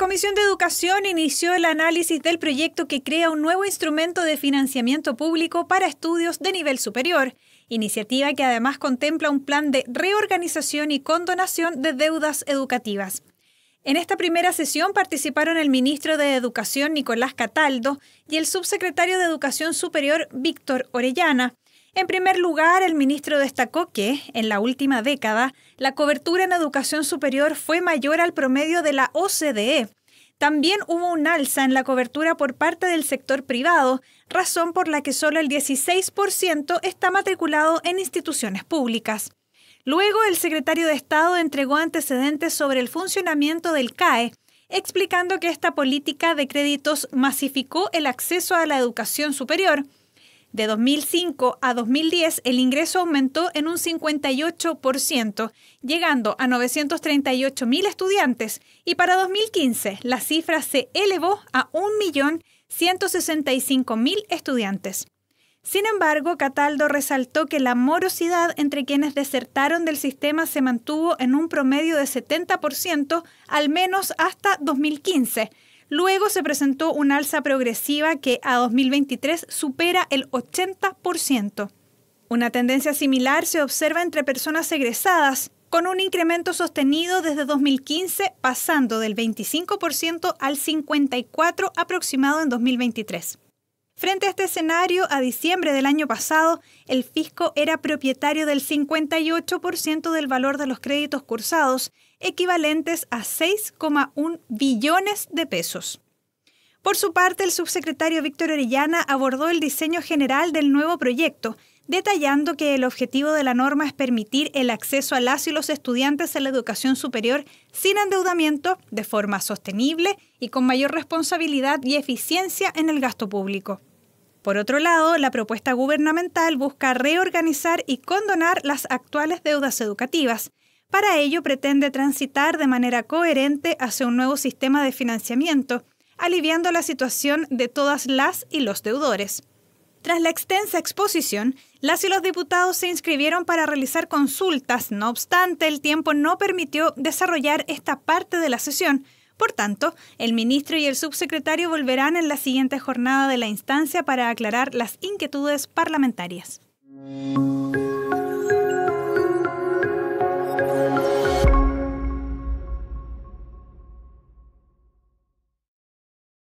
Comisión de Educación inició el análisis del proyecto que crea un nuevo instrumento de financiamiento público para estudios de nivel superior, iniciativa que además contempla un plan de reorganización y condonación de deudas educativas. En esta primera sesión participaron el ministro de Educación Nicolás Cataldo y el subsecretario de Educación Superior Víctor Orellana, en primer lugar, el ministro destacó que, en la última década, la cobertura en educación superior fue mayor al promedio de la OCDE. También hubo un alza en la cobertura por parte del sector privado, razón por la que solo el 16% está matriculado en instituciones públicas. Luego, el secretario de Estado entregó antecedentes sobre el funcionamiento del CAE, explicando que esta política de créditos masificó el acceso a la educación superior, de 2005 a 2010, el ingreso aumentó en un 58%, llegando a 938 mil estudiantes, y para 2015 la cifra se elevó a 1.165.000 estudiantes. Sin embargo, Cataldo resaltó que la morosidad entre quienes desertaron del sistema se mantuvo en un promedio de 70%, al menos hasta 2015 Luego se presentó una alza progresiva que a 2023 supera el 80%. Una tendencia similar se observa entre personas egresadas, con un incremento sostenido desde 2015, pasando del 25% al 54% aproximado en 2023. Frente a este escenario, a diciembre del año pasado, el fisco era propietario del 58% del valor de los créditos cursados, equivalentes a 6,1 billones de pesos. Por su parte, el subsecretario Víctor Orellana abordó el diseño general del nuevo proyecto, detallando que el objetivo de la norma es permitir el acceso a las y los estudiantes a la educación superior sin endeudamiento, de forma sostenible y con mayor responsabilidad y eficiencia en el gasto público. Por otro lado, la propuesta gubernamental busca reorganizar y condonar las actuales deudas educativas. Para ello, pretende transitar de manera coherente hacia un nuevo sistema de financiamiento, aliviando la situación de todas las y los deudores. Tras la extensa exposición, las y los diputados se inscribieron para realizar consultas, no obstante, el tiempo no permitió desarrollar esta parte de la sesión, por tanto, el ministro y el subsecretario volverán en la siguiente jornada de la instancia para aclarar las inquietudes parlamentarias.